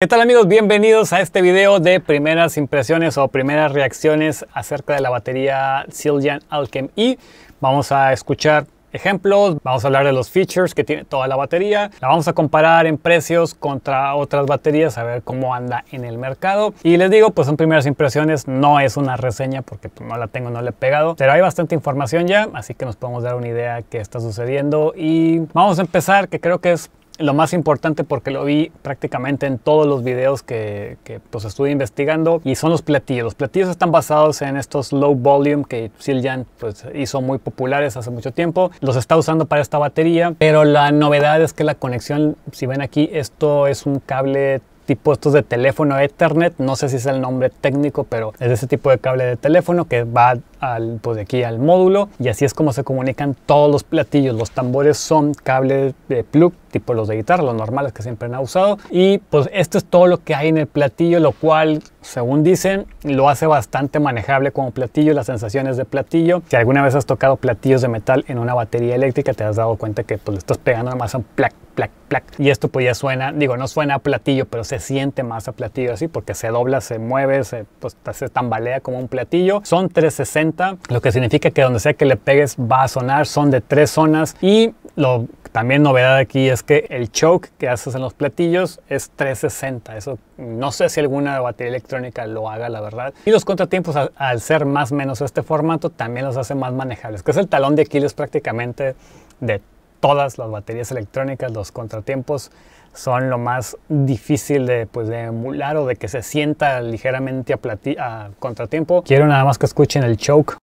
¿Qué tal amigos? Bienvenidos a este video de primeras impresiones o primeras reacciones acerca de la batería Siljan Alchem E. Vamos a escuchar ejemplos, vamos a hablar de los features que tiene toda la batería, la vamos a comparar en precios contra otras baterías, a ver cómo anda en el mercado. Y les digo, pues son primeras impresiones, no es una reseña porque pues, no la tengo, no le he pegado, pero hay bastante información ya, así que nos podemos dar una idea de qué está sucediendo. Y vamos a empezar, que creo que es lo más importante porque lo vi prácticamente en todos los videos que, pues estuve investigando y son los platillos. Los platillos están basados en estos low volume que Siljan pues hizo muy populares hace mucho tiempo. Los está usando para esta batería, pero la novedad es que la conexión, si ven aquí, esto es un cable tipo estos de teléfono Ethernet, no sé si es el nombre técnico, pero es ese tipo de cable de teléfono que va al, pues de aquí al módulo y así es como se comunican todos los platillos. Los tambores son cables de plug tipo los de guitarra, los normales que siempre han usado y pues esto es todo lo que hay en el platillo, lo cual según dicen lo hace bastante manejable como platillo, las sensaciones de platillo. Si alguna vez has tocado platillos de metal en una batería eléctrica te has dado cuenta que pues le estás pegando nada más a un y esto pues ya suena, digo, no suena a platillo, pero se siente más a platillo así porque se dobla, se mueve, se, pues, tambalea como un platillo. Son 360, lo que significa que donde sea que le pegues va a sonar, son de tres zonas y lo también novedad aquí es que el choke que haces en los platillos es 360. Eso no sé si alguna batería electrónica lo haga, la verdad. Y los contratiempos, al, ser más o menos este formato, también los hace más manejables, que es el talón de Aquiles prácticamente de todas las baterías electrónicas, los contratiempos son lo más difícil de, pues, de emular o de que se sienta ligeramente a, contratiempo. Quiero nada más que escuchen el choke.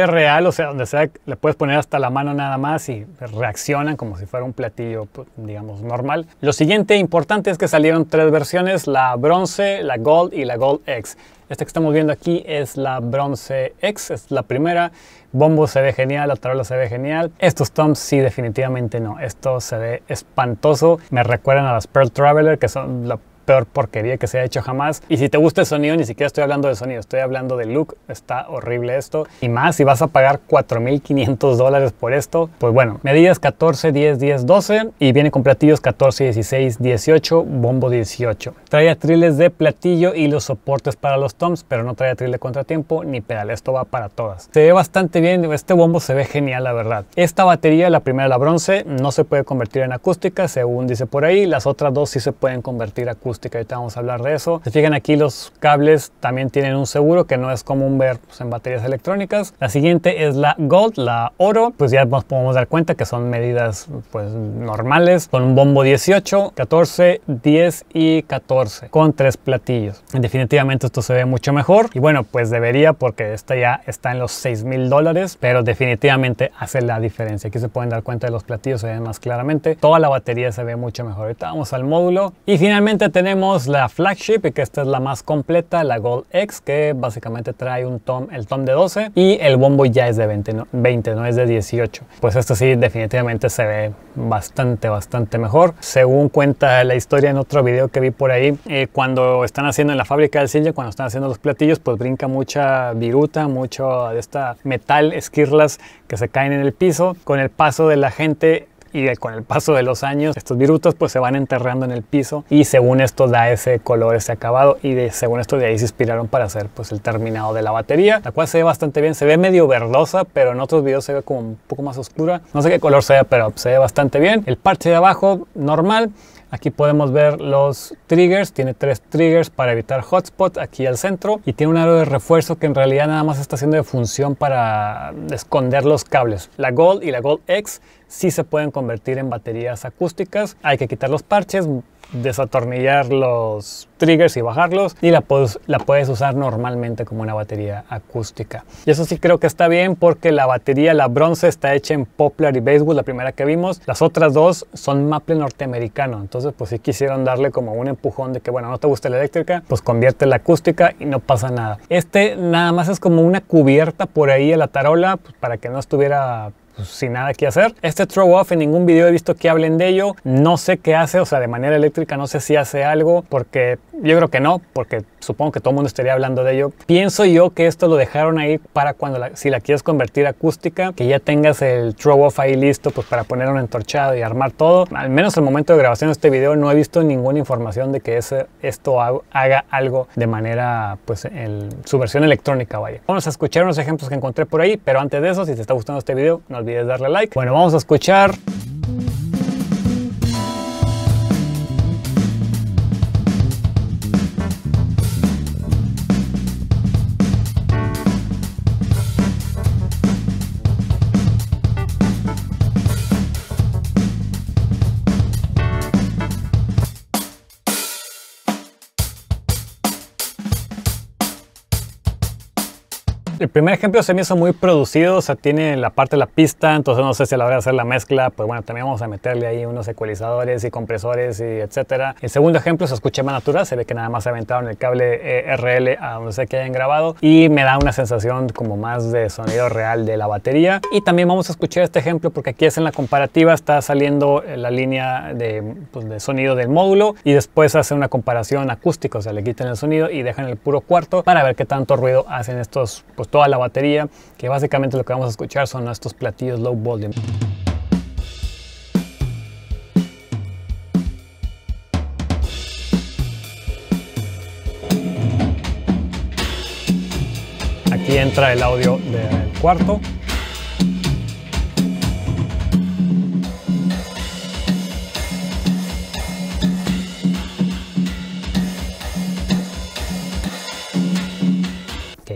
es real, o sea, donde sea, le puedes poner hasta la mano nada más y reaccionan como si fuera un platillo, pues, digamos, normal. Lo siguiente importante es que salieron tres versiones, la bronce, la gold y la gold X. Esta que estamos viendo aquí es la bronce X, es la primera. Bombo se ve genial, la tarola se ve genial. Estos toms sí, definitivamente no. Esto se ve espantoso. Me recuerdan a las Pearl Traveler, que son la peor porquería que se ha hecho jamás. Y si te gusta el sonido, ni siquiera estoy hablando de sonido, estoy hablando de look. Está horrible esto. Y más, si vas a pagar 4.500 dólares por esto, pues bueno, medidas 14, 10, 10, 12 y viene con platillos 14, 16, 18, bombo 18. Trae atriles de platillo y los soportes para los toms, pero no trae atril de contratiempo ni pedal. Esto va para todas. Se ve bastante bien, este bombo se ve genial, la verdad. Esta batería, la primera, la bronce, no se puede convertir en acústica, según dice por ahí. Las otras dos sí se pueden convertir acústica pues, ahorita vamos a hablar de eso. Se fijan aquí los cables también tienen un seguro que no es común ver pues, en baterías electrónicas. La siguiente es la Gold, la oro. Pues ya nos podemos dar cuenta que son medidas pues normales con un bombo 18, 14, 10 y 14 con tres platillos. Definitivamente esto se ve mucho mejor y bueno pues debería porque esta ya está en los 6 mil dólares pero definitivamente hace la diferencia. Aquí se pueden dar cuenta de los platillos se ven más claramente. Toda la batería se ve mucho mejor. Ahorita vamos al módulo y finalmente tenemos tenemos la flagship, que esta es la más completa, la Gold X, que básicamente trae un tom, el tom de 12 y el bombo ya es de 20 no, es de 18. Pues esto sí, definitivamente se ve bastante, bastante mejor. Según cuenta la historia en otro video que vi por ahí, eh, cuando están haciendo en la fábrica del silla cuando están haciendo los platillos, pues brinca mucha viruta, mucho de esta metal, esquirlas que se caen en el piso. Con el paso de la gente y con el paso de los años estos virutas pues se van enterrando en el piso y según esto da ese color, ese acabado y de, según esto de ahí se inspiraron para hacer pues el terminado de la batería, la cual se ve bastante bien, se ve medio verdosa pero en otros videos se ve como un poco más oscura, no sé qué color sea pero se ve bastante bien, el parche de abajo normal Aquí podemos ver los triggers, tiene tres triggers para evitar hotspots aquí al centro y tiene un aro de refuerzo que en realidad nada más está haciendo de función para esconder los cables. La Gold y la Gold X sí se pueden convertir en baterías acústicas, hay que quitar los parches, desatornillar los triggers y bajarlos y la puedes, la puedes usar normalmente como una batería acústica. Y eso sí creo que está bien porque la batería, la bronce, está hecha en Poplar y Basswood, la primera que vimos. Las otras dos son maple norteamericano, entonces pues si sí quisieron darle como un empujón de que bueno, no te gusta la eléctrica, pues convierte la acústica y no pasa nada. Este nada más es como una cubierta por ahí a la tarola pues, para que no estuviera pues, sin nada que hacer. Este throw off en ningún video he visto que hablen de ello. No sé qué hace, o sea, de manera eléctrica no sé si hace algo, porque yo creo que no, porque supongo que todo el mundo estaría hablando de ello. Pienso yo que esto lo dejaron ahí para cuando si la quieres convertir acústica, que ya tengas el throw off ahí listo pues para poner un entorchado y armar todo. Al menos al momento de grabación de este video no he visto ninguna información de que ese, esto haga algo de manera pues en su versión electrónica, vaya. Vamos a escuchar unos ejemplos que encontré por ahí, pero antes de eso, si te está gustando este video, no olvides darle like. Bueno, vamos a escuchar el primer ejemplo se me hizo muy producido, o sea, tiene la parte de la pista, entonces no sé si a la hora de hacer la mezcla, pues bueno, también vamos a meterle ahí unos ecualizadores y compresores y etcétera. El segundo ejemplo se escucha más natural, se ve que nada más se aventaron el cable eh, RL a donde sea que hayan grabado y me da una sensación como más de sonido real de la batería. Y también vamos a escuchar este ejemplo porque aquí es en la comparativa, está saliendo la línea de, pues, de sonido del módulo y después hacen una comparación acústica, o sea, le quitan el sonido y dejan el puro cuarto para ver qué tanto ruido hacen estos pues, toda la batería, que básicamente lo que vamos a escuchar son estos platillos low volume. Aquí entra el audio del cuarto.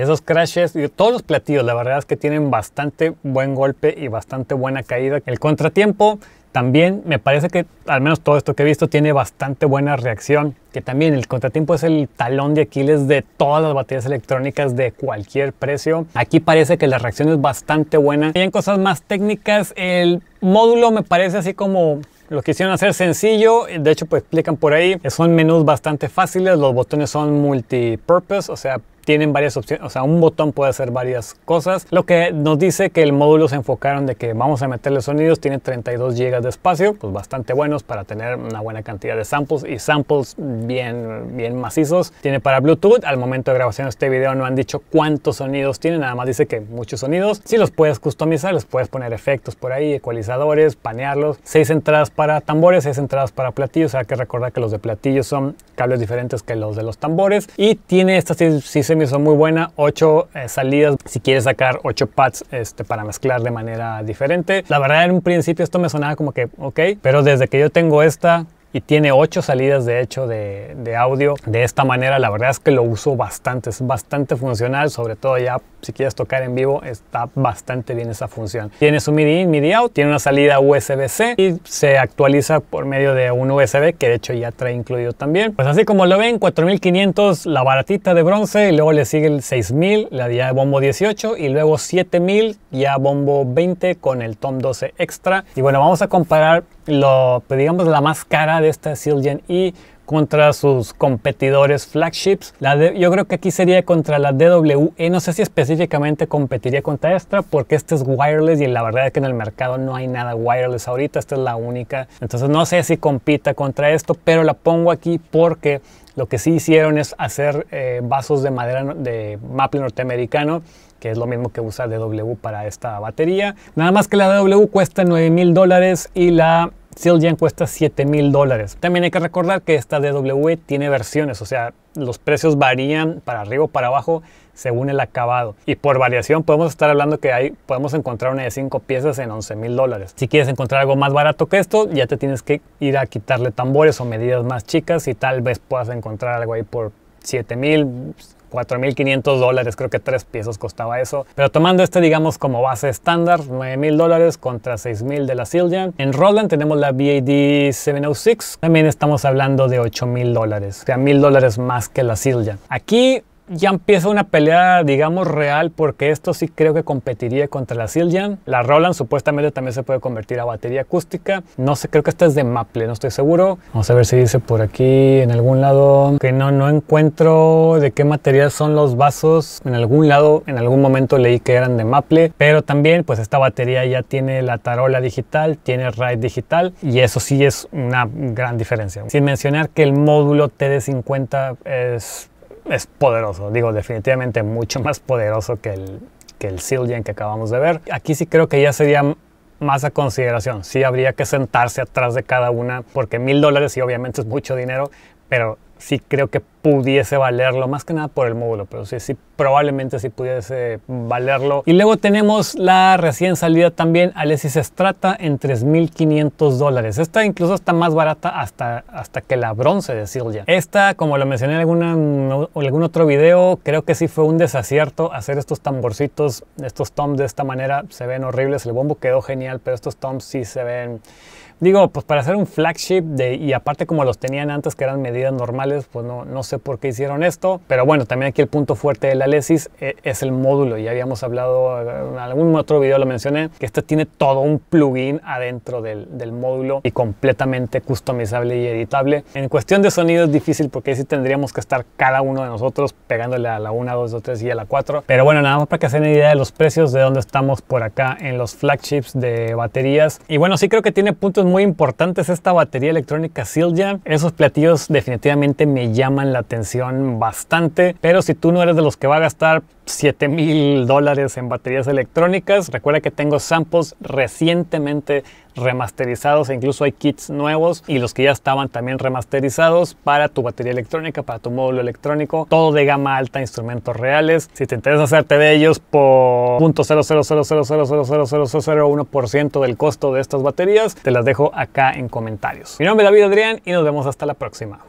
esos crashes, y todos los platillos, la verdad es que tienen bastante buen golpe y bastante buena caída. El contratiempo también me parece que, al menos todo esto que he visto, tiene bastante buena reacción. Que también el contratiempo es el talón de Aquiles de todas las baterías electrónicas de cualquier precio. Aquí parece que la reacción es bastante buena. Y en cosas más técnicas, el módulo me parece así como lo quisieron hacer sencillo, de hecho pues explican por ahí, son menús bastante fáciles, los botones son multipurpose, o sea, tienen varias opciones, o sea, un botón puede hacer varias cosas, lo que nos dice que el módulo se enfocaron de que vamos a meterle sonidos, tiene 32 GB de espacio, pues bastante buenos para tener una buena cantidad de samples y samples bien, bien macizos. Tiene para Bluetooth, al momento de grabación de este video no han dicho cuántos sonidos tiene, nada más dice que muchos sonidos. Si los puedes customizar, los puedes poner efectos por ahí, ecualizadores, panearlos. Seis entradas para tambores, seis entradas para platillos, hay que recordar que los de platillos son cables diferentes que los de los tambores y tiene estas, si son muy buena, 8 eh, salidas si quieres sacar 8 pads este, para mezclar de manera diferente. La verdad en un principio esto me sonaba como que ok, pero desde que yo tengo esta y tiene 8 salidas de hecho de, audio. De esta manera la verdad es que lo uso bastante, es bastante funcional, sobre todo ya si quieres tocar en vivo está bastante bien esa función. Tiene su MIDI in, MIDI out, tiene una salida USB-C y se actualiza por medio de un USB que de hecho ya trae incluido también. Pues así como lo ven, 4500 la baratita de bronce y luego le sigue el 6000, la de bombo 18 y luego 7000 ya bombo 20 con el tom 12 extra. Y bueno, vamos a comparar lo, digamos, la más cara de esta Silgen E contra sus competidores flagships. La de, yo creo que aquí sería contra la DWE. No sé si específicamente competiría contra esta porque esta es wireless y la verdad es que en el mercado no hay nada wireless ahorita. Esta es la única. Entonces no sé si compita contra esto, pero la pongo aquí porque lo que sí hicieron es hacer eh, vasos de madera de maple norteamericano que es lo mismo que usa DW para esta batería. Nada más que la DW cuesta 9 mil dólares y la Seal ya cuesta 7 mil dólares. También hay que recordar que esta DW tiene versiones, o sea, los precios varían para arriba o para abajo según el acabado. Y por variación podemos estar hablando que ahí podemos encontrar una de 5 piezas en 11 mil dólares. Si quieres encontrar algo más barato que esto, ya te tienes que ir a quitarle tambores o medidas más chicas y tal vez puedas encontrar algo ahí por 7 mil, 4.500 dólares, creo que tres piezas costaba eso. Pero tomando este, digamos, como base estándar, 9.000 dólares contra 6.000 de la Siljan. En Roland tenemos la BAD 706, también estamos hablando de 8.000 dólares, o sea, 1.000 dólares más que la Siljan. Aquí ya empieza una pelea, digamos, real, porque esto sí creo que competiría contra la Siljan. La Roland supuestamente también se puede convertir a batería acústica. No sé, creo que esta es de Maple, no estoy seguro. Vamos a ver si dice por aquí, en algún lado, que no, no encuentro de qué material son los vasos. En algún lado, en algún momento leí que eran de Maple, pero también, pues esta batería ya tiene la tarola digital, tiene RAID digital, y eso sí es una gran diferencia. Sin mencionar que el módulo TD50 es es poderoso, digo, definitivamente mucho más poderoso que el, que el Silgen que acabamos de ver. Aquí sí creo que ya sería más a consideración, sí habría que sentarse atrás de cada una, porque mil dólares sí obviamente es mucho dinero, pero sí creo que pudiese valerlo, más que nada por el módulo, pero sí, sí, probablemente sí pudiese valerlo. Y luego tenemos la recién salida también Alexis Strata en 3.500 dólares. Esta incluso está más barata hasta, hasta que la bronce de Silja. Esta, como lo mencioné en, alguna, algún otro video, creo que sí fue un desacierto hacer estos tamborcitos, estos toms de esta manera. Se ven horribles, el bombo quedó genial, pero estos toms sí se ven... Digo, pues para hacer un flagship de, y aparte como los tenían antes que eran medidas normales, pues no, no sé por qué hicieron esto, pero bueno, también aquí el punto fuerte de la Lesis eh, es el módulo. Ya habíamos hablado, en eh, algún otro video lo mencioné, que este tiene todo un plugin adentro del, módulo y completamente customizable y editable. En cuestión de sonido es difícil porque ahí sí tendríamos que estar cada uno de nosotros pegándole a la 1, 2, 3 y a la 4. Pero bueno, nada más para que se den idea de los precios, de dónde estamos por acá en los flagships de baterías. Y bueno, sí creo que tiene puntos muy importantes esta batería electrónica Silja. Esos platillos definitivamente me llaman la atención bastante, pero si tú no eres de los que va a gastar 7 mil dólares en baterías electrónicas, recuerda que tengo samples recientemente remasterizados e incluso hay kits nuevos y los que ya estaban también remasterizados para tu batería electrónica, para tu módulo electrónico, todo de gama alta, instrumentos reales. Si te interesa hacerte de ellos por 0.000000001% del costo de estas baterías, te las dejo acá en comentarios. Mi nombre es David Adrián y nos vemos hasta la próxima.